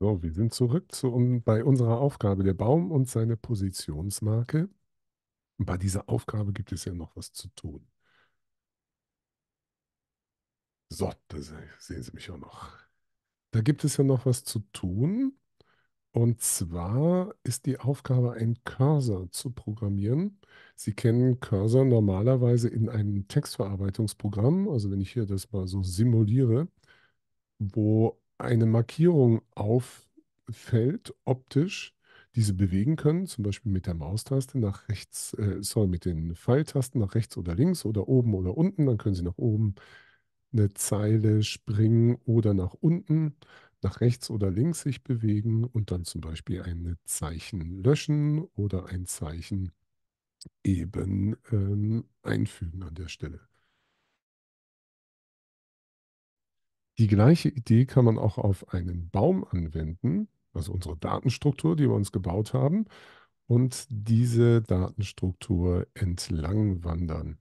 So, wir sind zurück zu, um, bei unserer Aufgabe der Baum und seine Positionsmarke. Und bei dieser Aufgabe gibt es ja noch was zu tun. So, da sehen Sie mich auch noch. Da gibt es ja noch was zu tun. Und zwar ist die Aufgabe, einen Cursor zu programmieren. Sie kennen Cursor normalerweise in einem Textverarbeitungsprogramm. Also wenn ich hier das mal so simuliere, wo eine Markierung auffällt, optisch, diese bewegen können, zum Beispiel mit der Maustaste nach rechts, äh, sorry, mit den Pfeiltasten nach rechts oder links oder oben oder unten. Dann können Sie nach oben eine Zeile springen oder nach unten, nach rechts oder links sich bewegen und dann zum Beispiel ein Zeichen löschen oder ein Zeichen eben ähm, einfügen an der Stelle. Die gleiche Idee kann man auch auf einen Baum anwenden, also unsere Datenstruktur, die wir uns gebaut haben, und diese Datenstruktur entlang wandern.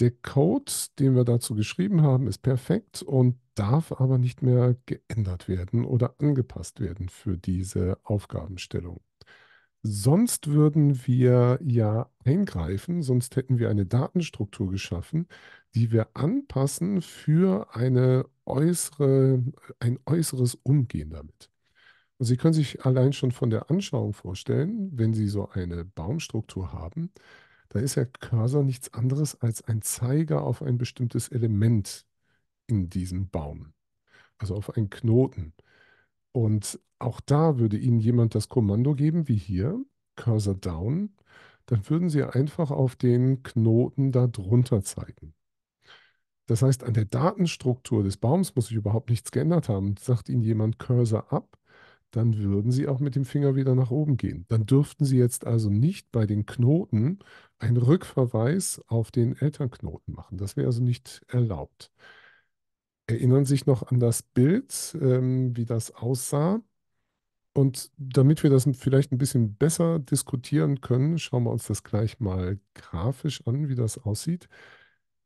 Der Code, den wir dazu geschrieben haben, ist perfekt und darf aber nicht mehr geändert werden oder angepasst werden für diese Aufgabenstellung. Sonst würden wir ja eingreifen, sonst hätten wir eine Datenstruktur geschaffen, die wir anpassen für eine äußere, ein äußeres Umgehen damit. Und Sie können sich allein schon von der Anschauung vorstellen, wenn Sie so eine Baumstruktur haben, da ist der Cursor nichts anderes als ein Zeiger auf ein bestimmtes Element in diesem Baum, also auf einen Knoten. Und auch da würde Ihnen jemand das Kommando geben, wie hier, Cursor Down, dann würden Sie einfach auf den Knoten darunter zeigen. Das heißt, an der Datenstruktur des Baums muss sich überhaupt nichts geändert haben. Sagt Ihnen jemand Cursor ab, dann würden Sie auch mit dem Finger wieder nach oben gehen. Dann dürften Sie jetzt also nicht bei den Knoten einen Rückverweis auf den Elternknoten machen. Das wäre also nicht erlaubt. Erinnern Sie sich noch an das Bild, ähm, wie das aussah? Und damit wir das vielleicht ein bisschen besser diskutieren können, schauen wir uns das gleich mal grafisch an, wie das aussieht.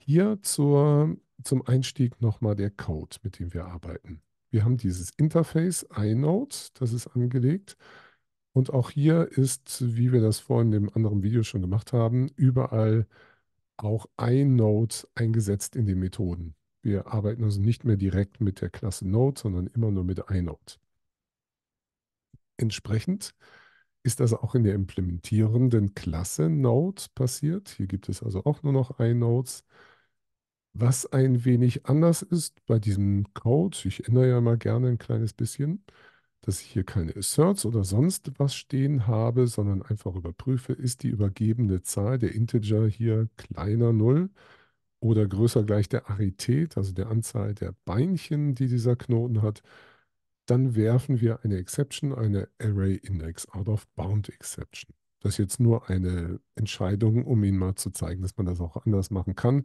Hier zur, zum Einstieg nochmal der Code, mit dem wir arbeiten. Wir haben dieses Interface iNote, das ist angelegt. Und auch hier ist, wie wir das vorhin in dem anderen Video schon gemacht haben, überall auch iNote eingesetzt in den Methoden. Wir arbeiten also nicht mehr direkt mit der Klasse Node, sondern immer nur mit iNote. Entsprechend ist das auch in der implementierenden Klasse Node passiert. Hier gibt es also auch nur noch iNodes. Was ein wenig anders ist bei diesem Code, ich ändere ja mal gerne ein kleines bisschen, dass ich hier keine Asserts oder sonst was stehen habe, sondern einfach überprüfe, ist die übergebene Zahl der Integer hier kleiner 0 oder größer gleich der Arität, also der Anzahl der Beinchen, die dieser Knoten hat, dann werfen wir eine Exception, eine Array Index Out of Bound Exception. Das ist jetzt nur eine Entscheidung, um Ihnen mal zu zeigen, dass man das auch anders machen kann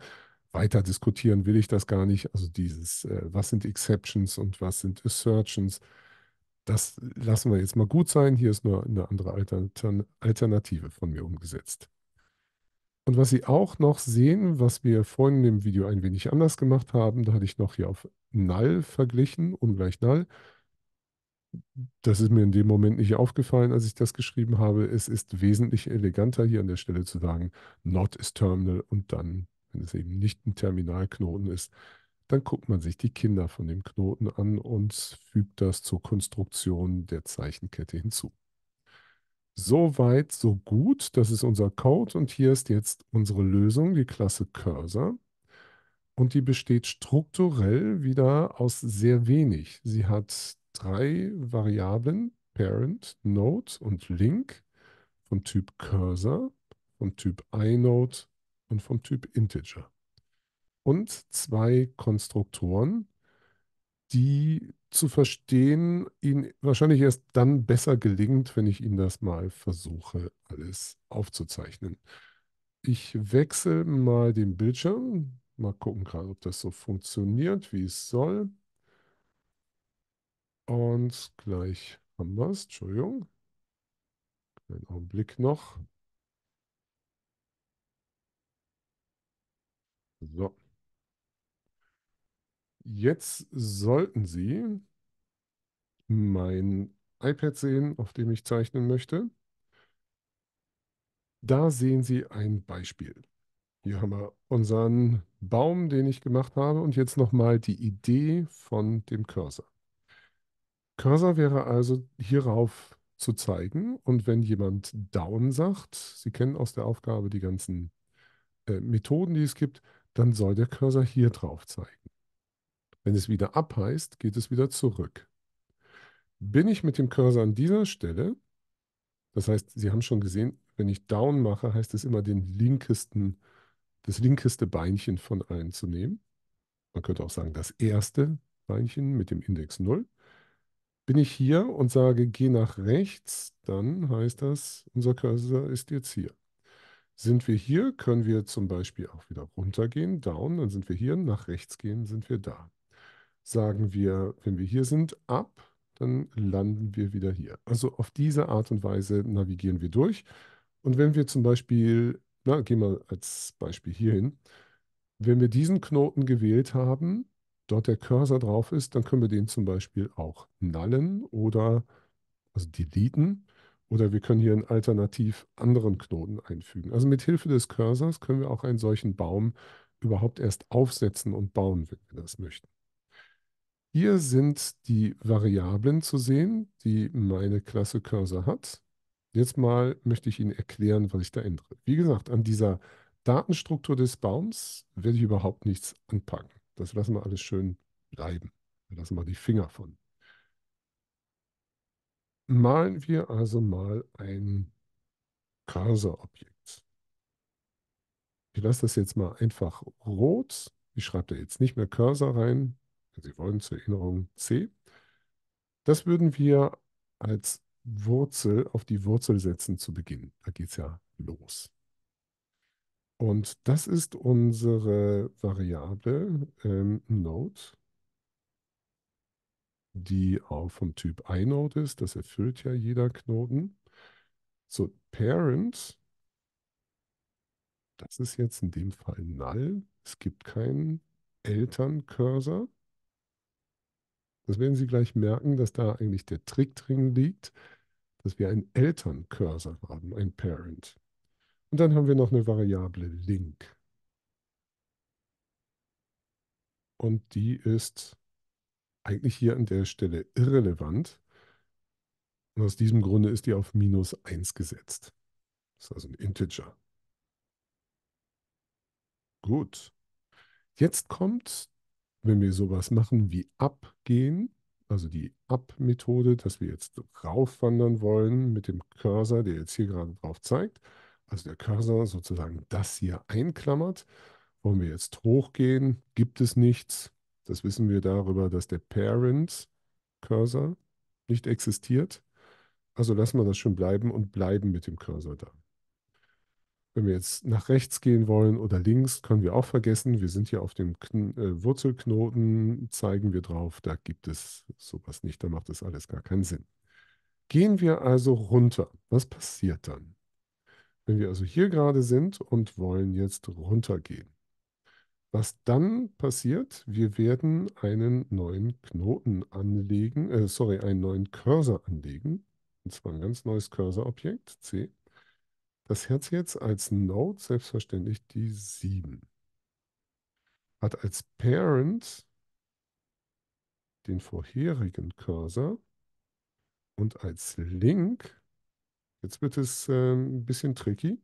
weiter diskutieren will ich das gar nicht. Also dieses, äh, was sind Exceptions und was sind Assertions, das lassen wir jetzt mal gut sein. Hier ist nur eine andere Altern Alternative von mir umgesetzt. Und was Sie auch noch sehen, was wir vorhin in dem Video ein wenig anders gemacht haben, da hatte ich noch hier auf Null verglichen, ungleich Null. Das ist mir in dem Moment nicht aufgefallen, als ich das geschrieben habe. Es ist wesentlich eleganter, hier an der Stelle zu sagen, not is terminal und dann wenn es eben nicht ein Terminalknoten ist, dann guckt man sich die Kinder von dem Knoten an und fügt das zur Konstruktion der Zeichenkette hinzu. So weit, so gut. Das ist unser Code und hier ist jetzt unsere Lösung, die Klasse Cursor. Und die besteht strukturell wieder aus sehr wenig. Sie hat drei Variablen, Parent, Node und Link, vom Typ Cursor, vom Typ inode und vom Typ Integer. Und zwei Konstruktoren, die zu verstehen ihnen wahrscheinlich erst dann besser gelingt, wenn ich Ihnen das mal versuche, alles aufzuzeichnen. Ich wechsle mal den Bildschirm. Mal gucken gerade, ob das so funktioniert, wie es soll. Und gleich haben wir es. Entschuldigung. Einen Augenblick noch. So. Jetzt sollten Sie mein iPad sehen, auf dem ich zeichnen möchte. Da sehen Sie ein Beispiel. Hier haben wir unseren Baum, den ich gemacht habe und jetzt nochmal die Idee von dem Cursor. Cursor wäre also hierauf zu zeigen und wenn jemand down sagt, Sie kennen aus der Aufgabe die ganzen äh, Methoden, die es gibt, dann soll der Cursor hier drauf zeigen. Wenn es wieder abheißt, geht es wieder zurück. Bin ich mit dem Cursor an dieser Stelle, das heißt, Sie haben schon gesehen, wenn ich down mache, heißt es immer den linkesten, das linkeste Beinchen von allen zu nehmen. Man könnte auch sagen, das erste Beinchen mit dem Index 0. Bin ich hier und sage, geh nach rechts, dann heißt das, unser Cursor ist jetzt hier. Sind wir hier, können wir zum Beispiel auch wieder runtergehen, down, dann sind wir hier, nach rechts gehen, sind wir da. Sagen wir, wenn wir hier sind, ab, dann landen wir wieder hier. Also auf diese Art und Weise navigieren wir durch. Und wenn wir zum Beispiel, na, gehen wir als Beispiel hier hin, wenn wir diesen Knoten gewählt haben, dort der Cursor drauf ist, dann können wir den zum Beispiel auch nullen oder also deleten oder wir können hier einen alternativ anderen Knoten einfügen. Also mit Hilfe des Cursors können wir auch einen solchen Baum überhaupt erst aufsetzen und bauen, wenn wir das möchten. Hier sind die Variablen zu sehen, die meine Klasse Cursor hat. Jetzt mal möchte ich Ihnen erklären, was ich da ändere. Wie gesagt, an dieser Datenstruktur des Baums werde ich überhaupt nichts anpacken. Das lassen wir alles schön bleiben. Da lassen wir die Finger von malen wir also mal ein Cursor-Objekt. Ich lasse das jetzt mal einfach rot. Ich schreibe da jetzt nicht mehr Cursor rein, wenn Sie wollen, zur Erinnerung C. Das würden wir als Wurzel auf die Wurzel setzen zu Beginn. Da geht es ja los. Und das ist unsere Variable ähm, Node die auch vom Typ inode ist. Das erfüllt ja jeder Knoten. So, Parent, das ist jetzt in dem Fall null. Es gibt keinen Elterncursor. Das werden Sie gleich merken, dass da eigentlich der Trick drin liegt, dass wir einen Elterncursor haben, ein Parent. Und dann haben wir noch eine Variable Link. Und die ist eigentlich hier an der Stelle irrelevant. Und aus diesem Grunde ist die auf minus 1 gesetzt. Das ist also ein Integer. Gut. Jetzt kommt, wenn wir sowas machen wie abgehen, also die Up-Methode, dass wir jetzt raufwandern wollen mit dem Cursor, der jetzt hier gerade drauf zeigt. Also der Cursor sozusagen das hier einklammert. Wollen wir jetzt hochgehen, gibt es nichts, das wissen wir darüber, dass der Parent-Cursor nicht existiert. Also lassen wir das schon bleiben und bleiben mit dem Cursor da. Wenn wir jetzt nach rechts gehen wollen oder links, können wir auch vergessen. Wir sind hier auf dem Kn äh, Wurzelknoten, zeigen wir drauf, da gibt es sowas nicht, da macht das alles gar keinen Sinn. Gehen wir also runter. Was passiert dann? Wenn wir also hier gerade sind und wollen jetzt runtergehen. Was dann passiert, wir werden einen neuen Knoten anlegen, äh, sorry, einen neuen Cursor anlegen, und zwar ein ganz neues Cursor-Objekt, C. Das Herz jetzt als Node selbstverständlich die 7. Hat als Parent den vorherigen Cursor und als Link, jetzt wird es äh, ein bisschen tricky,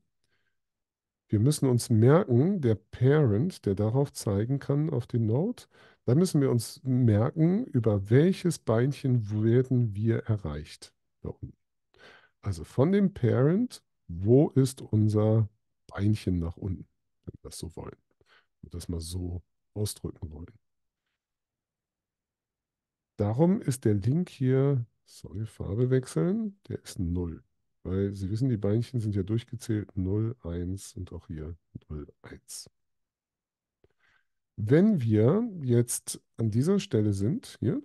wir müssen uns merken, der Parent, der darauf zeigen kann, auf den Node, da müssen wir uns merken, über welches Beinchen werden wir erreicht. Also von dem Parent, wo ist unser Beinchen nach unten, wenn wir das so wollen. wenn wir das mal so ausdrücken wollen. Darum ist der Link hier, sorry, Farbe wechseln, der ist 0. Weil Sie wissen, die Beinchen sind ja durchgezählt 0, 1 und auch hier 0, 1. Wenn wir jetzt an dieser Stelle sind, hier,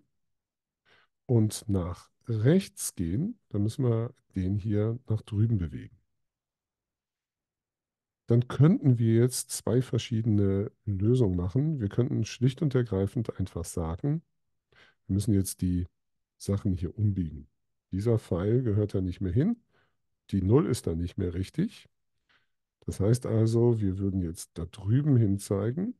und nach rechts gehen, dann müssen wir den hier nach drüben bewegen. Dann könnten wir jetzt zwei verschiedene Lösungen machen. Wir könnten schlicht und ergreifend einfach sagen, wir müssen jetzt die Sachen hier umbiegen. Dieser Pfeil gehört da nicht mehr hin die 0 ist dann nicht mehr richtig. Das heißt also, wir würden jetzt da drüben hin zeigen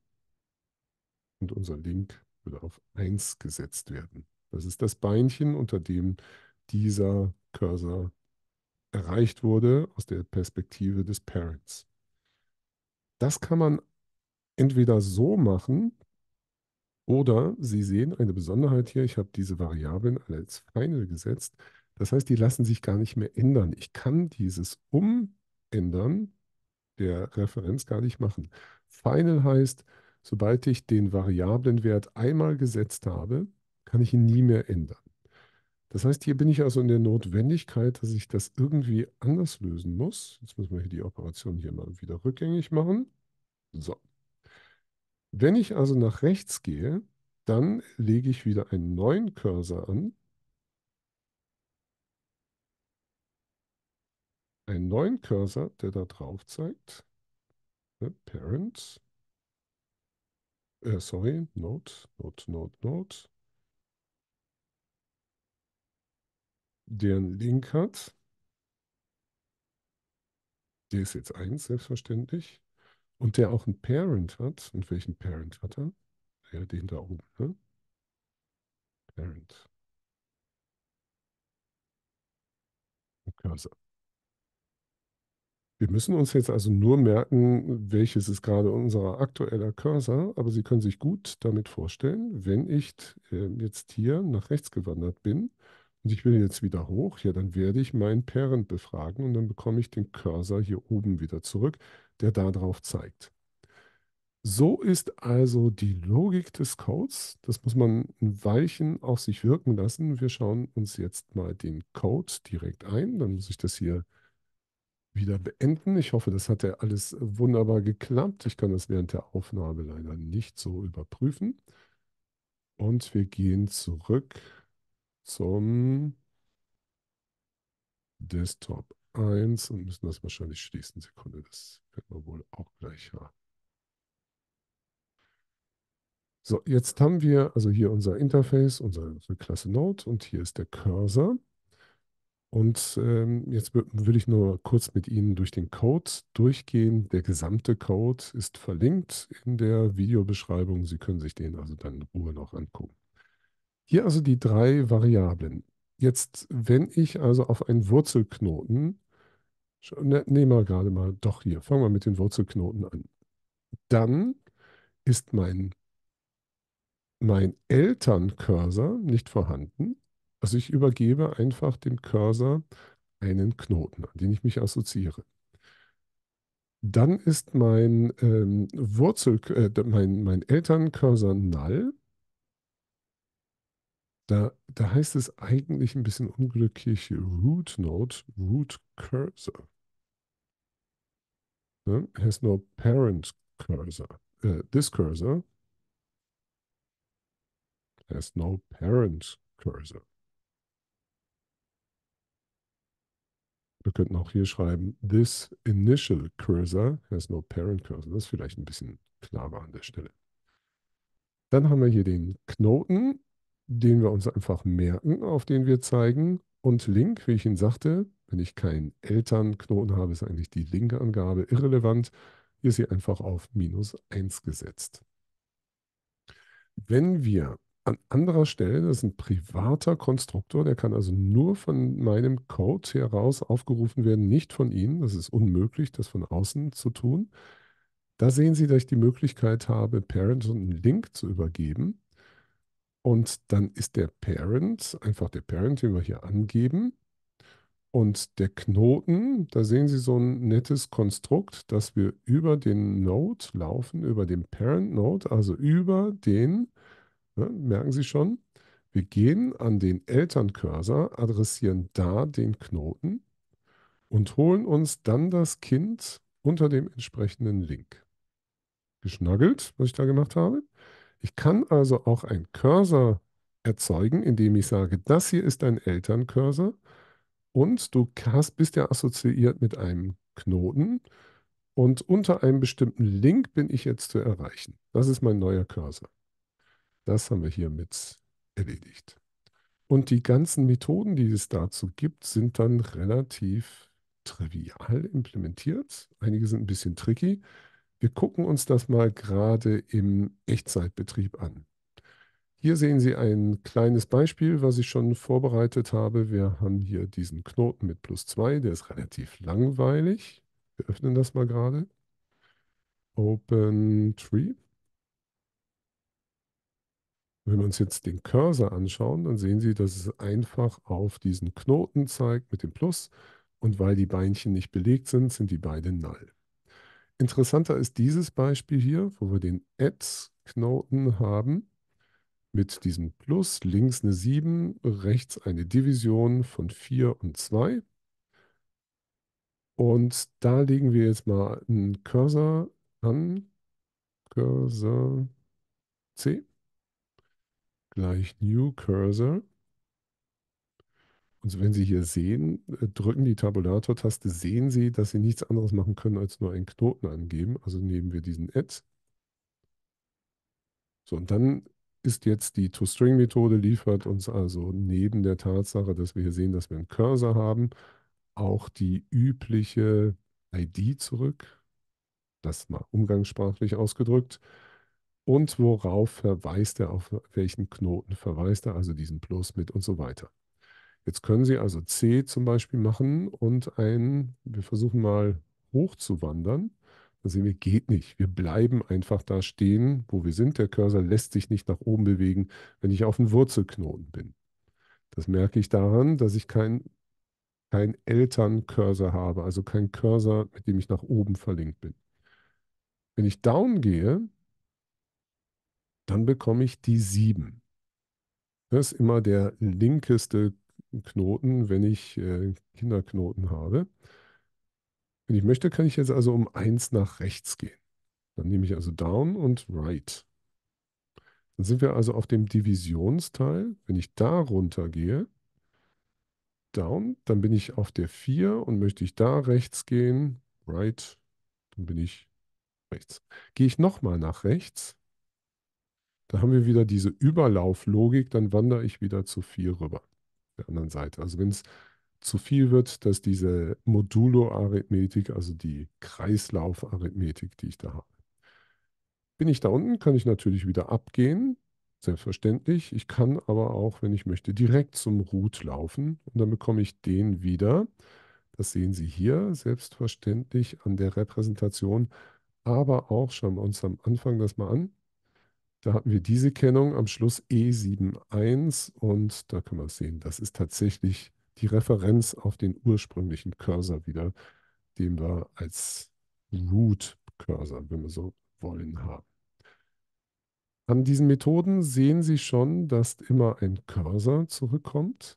und unser Link würde auf 1 gesetzt werden. Das ist das Beinchen, unter dem dieser Cursor erreicht wurde aus der Perspektive des Parents. Das kann man entweder so machen oder Sie sehen eine Besonderheit hier. Ich habe diese Variablen als Final gesetzt. Das heißt, die lassen sich gar nicht mehr ändern. Ich kann dieses Umändern der Referenz gar nicht machen. Final heißt, sobald ich den Variablenwert einmal gesetzt habe, kann ich ihn nie mehr ändern. Das heißt, hier bin ich also in der Notwendigkeit, dass ich das irgendwie anders lösen muss. Jetzt müssen wir hier die Operation hier mal wieder rückgängig machen. So. Wenn ich also nach rechts gehe, dann lege ich wieder einen neuen Cursor an einen neuen Cursor, der da drauf zeigt. Ne? Parent. Äh, sorry, Note, Note, Note, Note. Der einen Link hat. Der ist jetzt eins, selbstverständlich. Und der auch einen Parent hat. Und welchen Parent hat er? Ja, den da oben. Ne? Parent. Cursor. Wir müssen uns jetzt also nur merken, welches ist gerade unser aktueller Cursor, aber Sie können sich gut damit vorstellen, wenn ich ähm, jetzt hier nach rechts gewandert bin und ich will jetzt wieder hoch, ja, dann werde ich meinen Parent befragen und dann bekomme ich den Cursor hier oben wieder zurück, der darauf zeigt. So ist also die Logik des Codes. Das muss man ein Weilchen auf sich wirken lassen. Wir schauen uns jetzt mal den Code direkt ein. Dann muss ich das hier wieder beenden. Ich hoffe, das hat ja alles wunderbar geklappt. Ich kann das während der Aufnahme leider nicht so überprüfen. Und wir gehen zurück zum Desktop 1 und müssen das wahrscheinlich schließen. Sekunde, das können wir wohl auch gleich haben. So, jetzt haben wir also hier unser Interface, unsere Klasse Node und hier ist der Cursor. Und ähm, jetzt würde ich nur kurz mit Ihnen durch den Code durchgehen. Der gesamte Code ist verlinkt in der Videobeschreibung. Sie können sich den also dann in Ruhe noch angucken. Hier also die drei Variablen. Jetzt, wenn ich also auf einen Wurzelknoten, ne, nehmen wir gerade mal, doch hier, fangen wir mit den Wurzelknoten an. Dann ist mein, mein Elterncursor nicht vorhanden. Also ich übergebe einfach dem Cursor einen Knoten, an den ich mich assoziiere. Dann ist mein ähm, Wurzel, äh, mein, mein Elterncursor null. Da, da heißt es eigentlich ein bisschen unglücklich Root Node, Root Cursor. Ne? Has no parent cursor. Äh, this cursor has no parent cursor. Wir könnten auch hier schreiben, this initial cursor has no parent cursor. Das ist vielleicht ein bisschen klarer an der Stelle. Dann haben wir hier den Knoten, den wir uns einfach merken, auf den wir zeigen. Und Link, wie ich Ihnen sagte, wenn ich keinen Elternknoten habe, ist eigentlich die linke Angabe irrelevant. Hier ist sie einfach auf minus 1 gesetzt. Wenn wir an anderer Stelle, das ist ein privater Konstruktor, der kann also nur von meinem Code heraus aufgerufen werden, nicht von Ihnen. Das ist unmöglich, das von außen zu tun. Da sehen Sie, dass ich die Möglichkeit habe, Parent einen Link zu übergeben. Und dann ist der Parent, einfach der Parent, den wir hier angeben. Und der Knoten, da sehen Sie so ein nettes Konstrukt, dass wir über den Node laufen, über den Parent Node, also über den Ne, merken Sie schon, wir gehen an den Elterncursor, adressieren da den Knoten und holen uns dann das Kind unter dem entsprechenden Link. Geschnaggelt, was ich da gemacht habe. Ich kann also auch einen Cursor erzeugen, indem ich sage, das hier ist ein Elterncursor und du hast, bist ja assoziiert mit einem Knoten und unter einem bestimmten Link bin ich jetzt zu erreichen. Das ist mein neuer Cursor. Das haben wir hiermit erledigt. Und die ganzen Methoden, die es dazu gibt, sind dann relativ trivial implementiert. Einige sind ein bisschen tricky. Wir gucken uns das mal gerade im Echtzeitbetrieb an. Hier sehen Sie ein kleines Beispiel, was ich schon vorbereitet habe. Wir haben hier diesen Knoten mit plus 2, der ist relativ langweilig. Wir öffnen das mal gerade. Open Tree. Wenn wir uns jetzt den Cursor anschauen, dann sehen Sie, dass es einfach auf diesen Knoten zeigt mit dem Plus. Und weil die Beinchen nicht belegt sind, sind die beide null. Interessanter ist dieses Beispiel hier, wo wir den Add-Knoten haben mit diesem Plus, links eine 7, rechts eine Division von 4 und 2. Und da legen wir jetzt mal einen Cursor an, Cursor C gleich New Cursor. Und wenn Sie hier sehen, äh, drücken die Tabulator-Taste, sehen Sie, dass Sie nichts anderes machen können, als nur einen Knoten angeben. Also nehmen wir diesen Add. So, und dann ist jetzt die ToString-Methode, liefert uns also neben der Tatsache, dass wir hier sehen, dass wir einen Cursor haben, auch die übliche ID zurück. Das mal umgangssprachlich ausgedrückt und worauf verweist er, auf welchen Knoten verweist er, also diesen Plus mit und so weiter. Jetzt können Sie also C zum Beispiel machen und ein, wir versuchen mal hochzuwandern. Dann sehen wir, geht nicht. Wir bleiben einfach da stehen, wo wir sind. Der Cursor lässt sich nicht nach oben bewegen, wenn ich auf dem Wurzelknoten bin. Das merke ich daran, dass ich keinen kein, kein Elterncursor habe, also keinen Cursor, mit dem ich nach oben verlinkt bin. Wenn ich down gehe, dann bekomme ich die 7. Das ist immer der linkeste Knoten, wenn ich äh, Kinderknoten habe. Wenn ich möchte, kann ich jetzt also um 1 nach rechts gehen. Dann nehme ich also down und right. Dann sind wir also auf dem Divisionsteil. Wenn ich da runter gehe, down, dann bin ich auf der 4 und möchte ich da rechts gehen, right, dann bin ich rechts. Gehe ich nochmal nach rechts, da haben wir wieder diese Überlauflogik, dann wandere ich wieder zu viel rüber. Der anderen Seite. Also wenn es zu viel wird, dass diese Modulo-Arithmetik, also die Kreislauf-Arithmetik, die ich da habe. Bin ich da unten, kann ich natürlich wieder abgehen, selbstverständlich. Ich kann aber auch, wenn ich möchte, direkt zum Root laufen und dann bekomme ich den wieder. Das sehen Sie hier selbstverständlich an der Repräsentation, aber auch, schauen wir uns am Anfang das mal an, da hatten wir diese Kennung am Schluss E71 und da kann man sehen, das ist tatsächlich die Referenz auf den ursprünglichen Cursor wieder, den wir als Root-Cursor, wenn wir so wollen, haben. An diesen Methoden sehen Sie schon, dass immer ein Cursor zurückkommt.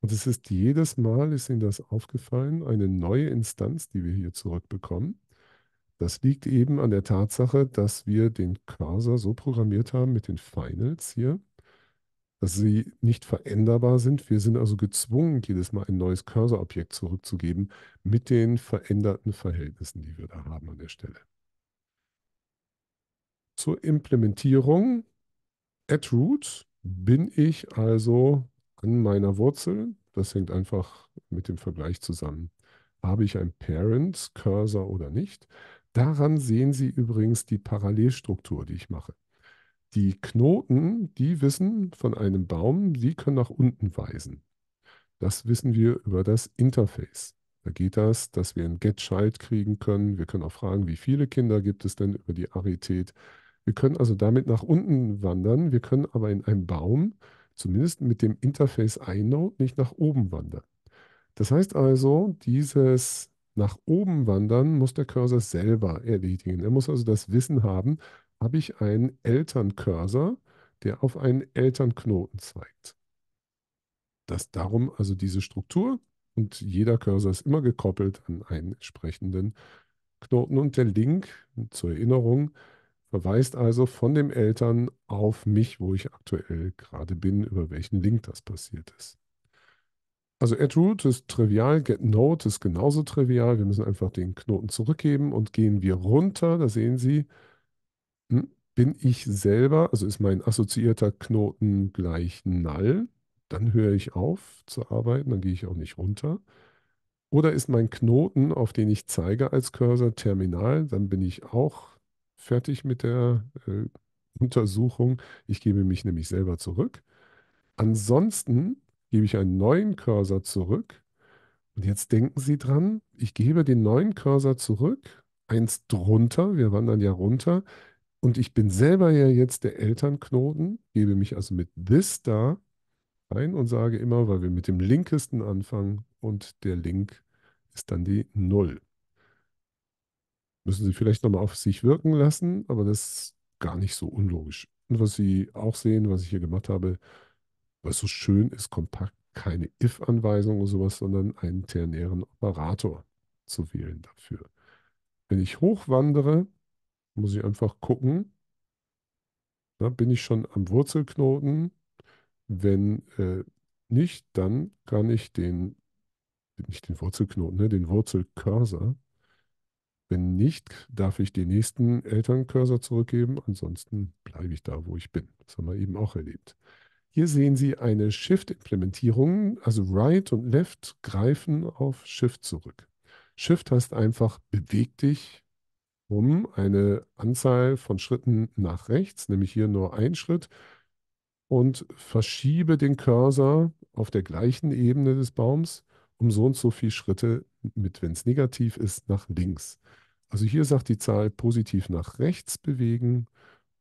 Und es ist jedes Mal, ist Ihnen das aufgefallen, eine neue Instanz, die wir hier zurückbekommen. Das liegt eben an der Tatsache, dass wir den Cursor so programmiert haben mit den Finals hier, dass sie nicht veränderbar sind. Wir sind also gezwungen, jedes Mal ein neues Cursor-Objekt zurückzugeben mit den veränderten Verhältnissen, die wir da haben an der Stelle. Zur Implementierung. At root bin ich also an meiner Wurzel. Das hängt einfach mit dem Vergleich zusammen. Habe ich ein Parent, Cursor oder nicht? Daran sehen Sie übrigens die Parallelstruktur, die ich mache. Die Knoten, die wissen von einem Baum, sie können nach unten weisen. Das wissen wir über das Interface. Da geht das, dass wir ein Get-Child kriegen können. Wir können auch fragen, wie viele Kinder gibt es denn über die Arität. Wir können also damit nach unten wandern. Wir können aber in einem Baum, zumindest mit dem Interface iNode, nicht nach oben wandern. Das heißt also, dieses nach oben wandern, muss der Cursor selber erledigen. Er muss also das Wissen haben, habe ich einen Elterncursor, der auf einen Elternknoten zeigt. Das darum also diese Struktur und jeder Cursor ist immer gekoppelt an einen entsprechenden Knoten und der Link zur Erinnerung verweist also von dem Eltern auf mich, wo ich aktuell gerade bin, über welchen Link das passiert ist. Also root ist trivial, get node ist genauso trivial. Wir müssen einfach den Knoten zurückgeben und gehen wir runter. Da sehen Sie, hm, bin ich selber, also ist mein assoziierter Knoten gleich null. Dann höre ich auf zu arbeiten, dann gehe ich auch nicht runter. Oder ist mein Knoten, auf den ich zeige als Cursor, terminal, dann bin ich auch fertig mit der äh, Untersuchung. Ich gebe mich nämlich selber zurück. Ansonsten gebe ich einen neuen Cursor zurück. Und jetzt denken Sie dran, ich gebe den neuen Cursor zurück, eins drunter, wir wandern ja runter. Und ich bin selber ja jetzt der Elternknoten, gebe mich also mit this da ein und sage immer, weil wir mit dem linkesten anfangen und der Link ist dann die 0. Müssen Sie vielleicht nochmal auf sich wirken lassen, aber das ist gar nicht so unlogisch. Und was Sie auch sehen, was ich hier gemacht habe, was so schön ist, kompakt keine if-Anweisung oder sowas, sondern einen ternären Operator zu wählen dafür. Wenn ich hochwandere, muss ich einfach gucken, na, bin ich schon am Wurzelknoten. Wenn äh, nicht, dann kann ich den, nicht den Wurzelknoten, ne, den Wurzelcursor, wenn nicht, darf ich den nächsten Elterncursor zurückgeben, ansonsten bleibe ich da, wo ich bin. Das haben wir eben auch erlebt. Hier sehen Sie eine Shift-Implementierung, also Right und Left greifen auf Shift zurück. Shift heißt einfach, beweg dich um eine Anzahl von Schritten nach rechts, nämlich hier nur ein Schritt, und verschiebe den Cursor auf der gleichen Ebene des Baums um so und so viele Schritte mit, wenn es negativ ist, nach links. Also hier sagt die Zahl positiv nach rechts bewegen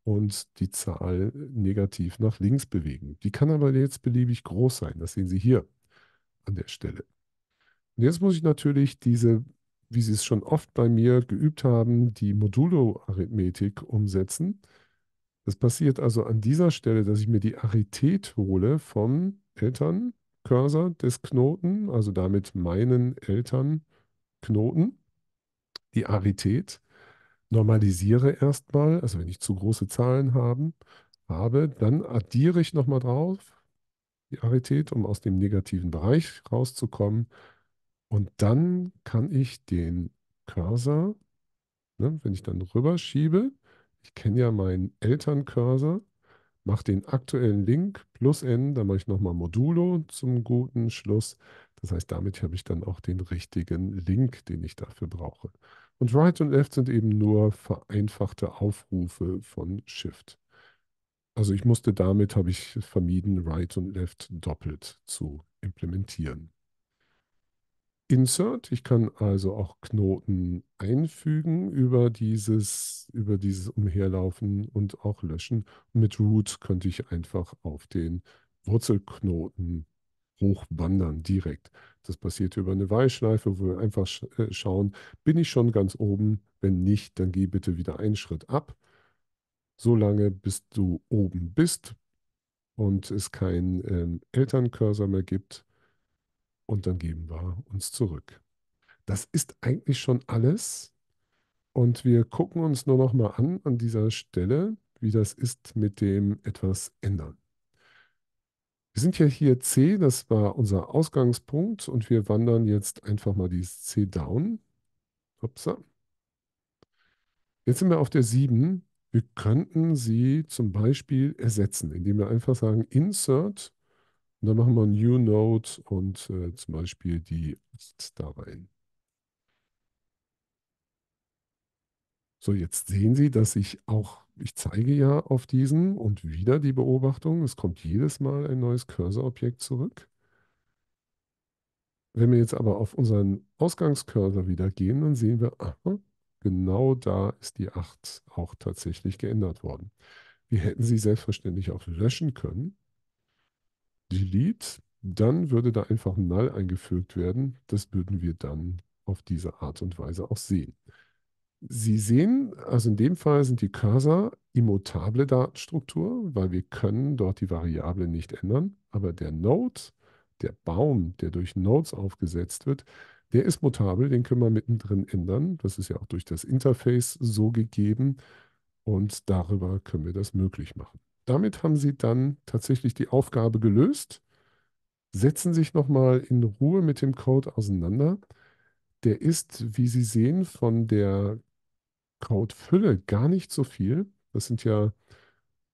und die Zahl negativ nach links bewegen. Die kann aber jetzt beliebig groß sein. Das sehen Sie hier an der Stelle. Und jetzt muss ich natürlich diese, wie Sie es schon oft bei mir geübt haben, die Modulo-Arithmetik umsetzen. Das passiert also an dieser Stelle, dass ich mir die Arität hole vom Elternkursor des Knoten, also damit meinen Elternknoten, die Arität normalisiere erstmal, also wenn ich zu große Zahlen haben, habe, dann addiere ich nochmal drauf die Arität, um aus dem negativen Bereich rauszukommen. Und dann kann ich den Cursor, ne, wenn ich dann rüberschiebe, ich kenne ja meinen Elterncursor, mache den aktuellen Link plus n, dann mache ich nochmal Modulo zum guten Schluss. Das heißt, damit habe ich dann auch den richtigen Link, den ich dafür brauche. Und Right und Left sind eben nur vereinfachte Aufrufe von Shift. Also ich musste damit, habe ich vermieden, Right und Left doppelt zu implementieren. Insert. Ich kann also auch Knoten einfügen über dieses, über dieses Umherlaufen und auch löschen. Mit Root könnte ich einfach auf den Wurzelknoten hochwandern direkt. Das passiert über eine Weihschleife, wo wir einfach äh, schauen, bin ich schon ganz oben? Wenn nicht, dann geh bitte wieder einen Schritt ab, solange bis du oben bist und es keinen ähm, Elterncursor mehr gibt. Und dann geben wir uns zurück. Das ist eigentlich schon alles. Und wir gucken uns nur noch mal an an dieser Stelle, wie das ist mit dem etwas ändern. Wir sind ja hier C, das war unser Ausgangspunkt und wir wandern jetzt einfach mal dieses C down. Upsa. Jetzt sind wir auf der 7. Wir könnten sie zum Beispiel ersetzen, indem wir einfach sagen Insert und dann machen wir New Node und äh, zum Beispiel die 8 da rein. So, jetzt sehen Sie, dass ich auch ich zeige ja auf diesen und wieder die Beobachtung, es kommt jedes Mal ein neues Cursor-Objekt zurück. Wenn wir jetzt aber auf unseren Ausgangscursor wieder gehen, dann sehen wir, aha, genau da ist die 8 auch tatsächlich geändert worden. Wir hätten sie selbstverständlich auch löschen können. Delete, dann würde da einfach Null eingefügt werden. Das würden wir dann auf diese Art und Weise auch sehen. Sie sehen, also in dem Fall sind die Cursor immutable Datenstruktur, weil wir können dort die Variable nicht ändern, aber der Node, der Baum, der durch Nodes aufgesetzt wird, der ist mutabel, den können wir mittendrin ändern. Das ist ja auch durch das Interface so gegeben und darüber können wir das möglich machen. Damit haben Sie dann tatsächlich die Aufgabe gelöst, setzen Sie sich nochmal in Ruhe mit dem Code auseinander. Der ist, wie Sie sehen, von der Krautfülle gar nicht so viel. Das sind ja,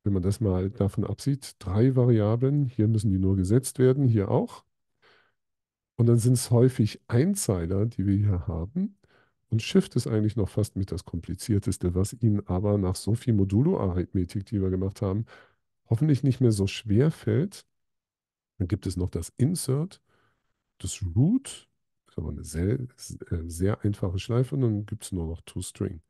wenn man das mal davon absieht, drei Variablen. Hier müssen die nur gesetzt werden, hier auch. Und dann sind es häufig Einzeiler, die wir hier haben. Und Shift ist eigentlich noch fast mit das Komplizierteste, was Ihnen aber nach so viel Modulo-Arithmetik, die wir gemacht haben, hoffentlich nicht mehr so schwer fällt. Dann gibt es noch das Insert, das Root, ist aber eine sehr, äh, sehr einfache Schleife. Und dann gibt es nur noch ToString.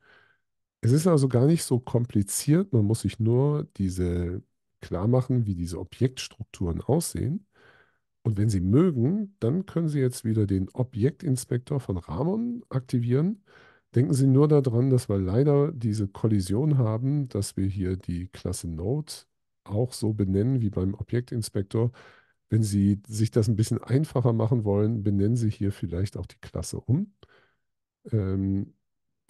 Es ist also gar nicht so kompliziert. Man muss sich nur diese klar machen, wie diese Objektstrukturen aussehen. Und wenn Sie mögen, dann können Sie jetzt wieder den Objektinspektor von Ramon aktivieren. Denken Sie nur daran, dass wir leider diese Kollision haben, dass wir hier die Klasse Node auch so benennen wie beim Objektinspektor. Wenn Sie sich das ein bisschen einfacher machen wollen, benennen Sie hier vielleicht auch die Klasse um. Ähm,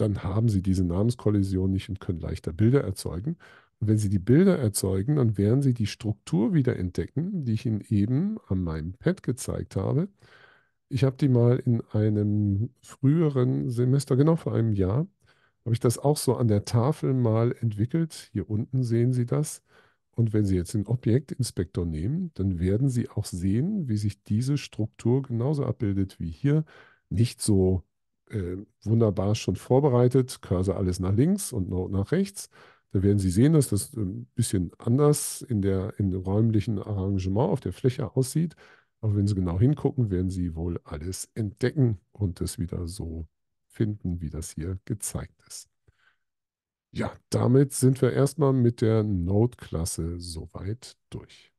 dann haben sie diese Namenskollision nicht und können leichter Bilder erzeugen. Und wenn sie die Bilder erzeugen, dann werden sie die Struktur wieder entdecken, die ich Ihnen eben an meinem Pad gezeigt habe. Ich habe die mal in einem früheren Semester, genau vor einem Jahr, habe ich das auch so an der Tafel mal entwickelt. Hier unten sehen Sie das. Und wenn Sie jetzt den Objektinspektor nehmen, dann werden Sie auch sehen, wie sich diese Struktur genauso abbildet wie hier. Nicht so äh, wunderbar schon vorbereitet. Cursor alles nach links und Node nach rechts. Da werden Sie sehen, dass das ein ähm, bisschen anders in, der, in dem räumlichen Arrangement auf der Fläche aussieht. Aber wenn Sie genau hingucken, werden Sie wohl alles entdecken und es wieder so finden, wie das hier gezeigt ist. Ja, damit sind wir erstmal mit der Node-Klasse soweit durch.